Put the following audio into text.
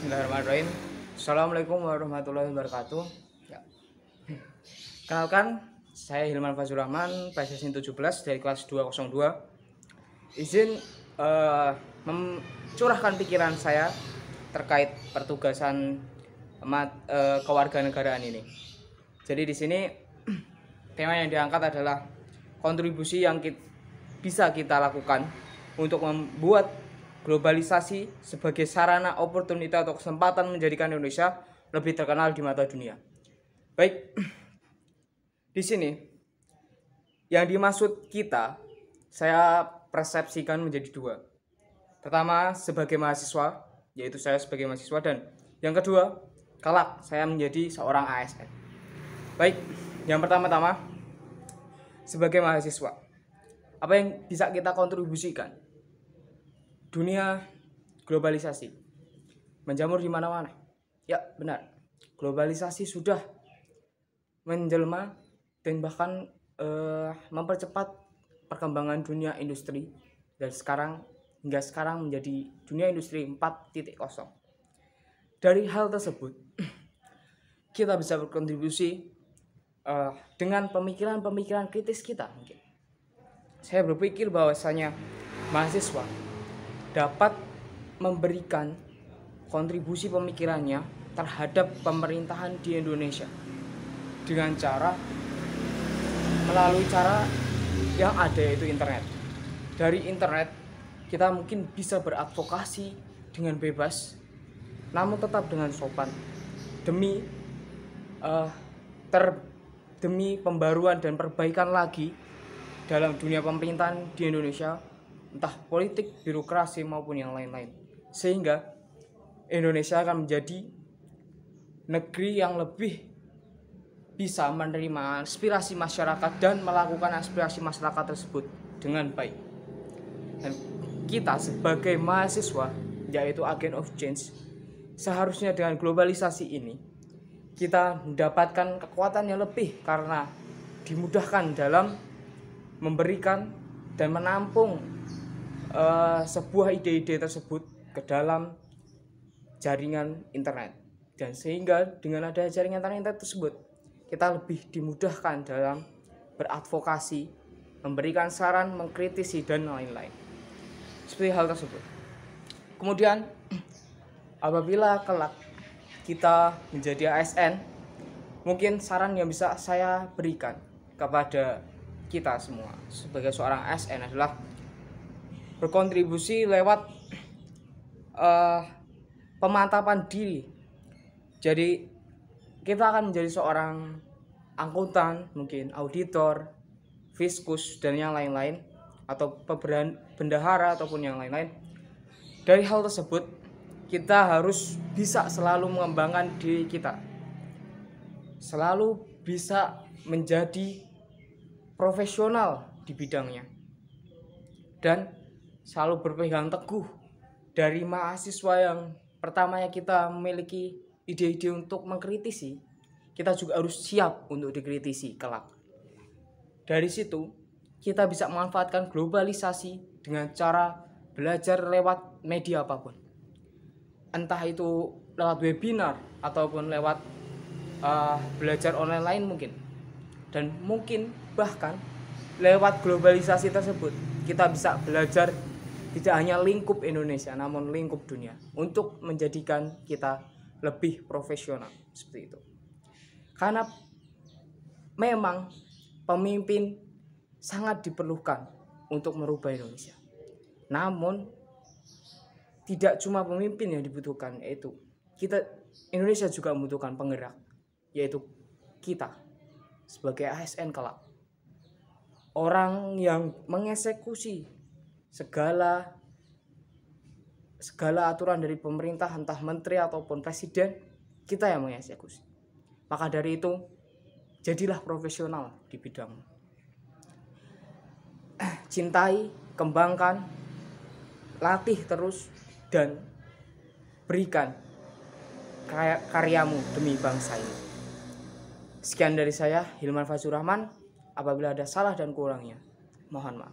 Bismillahirrahmanirrahim. Assalamualaikum warahmatullahi wabarakatuh. Ya. Kenalkan, saya Hilman Fazul Rahman, PSSN 17 dari kelas 202. Izin uh, mencurahkan pikiran saya terkait pertugasan mat, uh, kewarganegaraan ini. Jadi di sini tema yang diangkat adalah kontribusi yang kita, bisa kita lakukan untuk membuat Globalisasi sebagai sarana oportunitas atau kesempatan menjadikan Indonesia lebih terkenal di mata dunia. Baik, di sini yang dimaksud kita, saya persepsikan menjadi dua. Pertama, sebagai mahasiswa, yaitu saya sebagai mahasiswa, dan yang kedua, kelak saya menjadi seorang ASN. Baik, yang pertama-tama, sebagai mahasiswa, apa yang bisa kita kontribusikan Dunia globalisasi menjamur di mana-mana. Ya, benar. Globalisasi sudah menjelma dan bahkan uh, mempercepat perkembangan dunia industri dan sekarang hingga sekarang menjadi dunia industri 4.0. Dari hal tersebut, kita bisa berkontribusi uh, dengan pemikiran-pemikiran kritis kita mungkin. Saya berpikir bahwasanya mahasiswa dapat memberikan kontribusi pemikirannya terhadap pemerintahan di Indonesia dengan cara melalui cara yang ada yaitu internet. Dari internet kita mungkin bisa beradvokasi dengan bebas namun tetap dengan sopan demi uh, ter demi pembaruan dan perbaikan lagi dalam dunia pemerintahan di Indonesia entah politik, birokrasi maupun yang lain-lain. Sehingga Indonesia akan menjadi negeri yang lebih bisa menerima aspirasi masyarakat dan melakukan aspirasi masyarakat tersebut dengan baik. Dan kita sebagai mahasiswa yaitu agent of change seharusnya dengan globalisasi ini kita mendapatkan kekuatan yang lebih karena dimudahkan dalam memberikan dan menampung uh, sebuah ide-ide tersebut ke dalam jaringan internet dan sehingga dengan ada jaringan internet tersebut kita lebih dimudahkan dalam beradvokasi memberikan saran mengkritisi dan lain-lain seperti hal tersebut kemudian apabila kelak kita menjadi ASN mungkin saran yang bisa saya berikan kepada kita semua sebagai seorang ASN adalah berkontribusi lewat uh, eh, pemantapan diri. Jadi kita akan menjadi seorang angkutan, mungkin auditor, fiskus dan yang lain-lain atau peberan, bendahara ataupun yang lain-lain. Dari hal tersebut kita harus bisa selalu mengembangkan diri kita. Selalu bisa menjadi profesional di bidangnya. Dan selalu berpegang teguh dari mahasiswa yang pertamanya kita memiliki ide-ide untuk mengkritisi, kita juga harus siap untuk dikritisi kelak. Dari situ, kita bisa memanfaatkan globalisasi dengan cara belajar lewat media apapun. Entah itu lewat webinar ataupun lewat uh, belajar online lain mungkin. Dan mungkin bahkan lewat globalisasi tersebut kita bisa belajar tidak hanya lingkup Indonesia namun lingkup dunia untuk menjadikan kita lebih profesional seperti itu. Karena memang pemimpin sangat diperlukan untuk merubah Indonesia. Namun tidak cuma pemimpin yang dibutuhkan yaitu kita Indonesia juga membutuhkan penggerak yaitu kita sebagai ASN kelak. Orang yang mengeksekusi segala segala aturan dari pemerintah entah menteri ataupun presiden kita yang mengeksekusi maka dari itu jadilah profesional di bidang cintai kembangkan latih terus dan berikan karyamu demi bangsa ini sekian dari saya Hilman Fazur Rahman. apabila ada salah dan kurangnya mohon maaf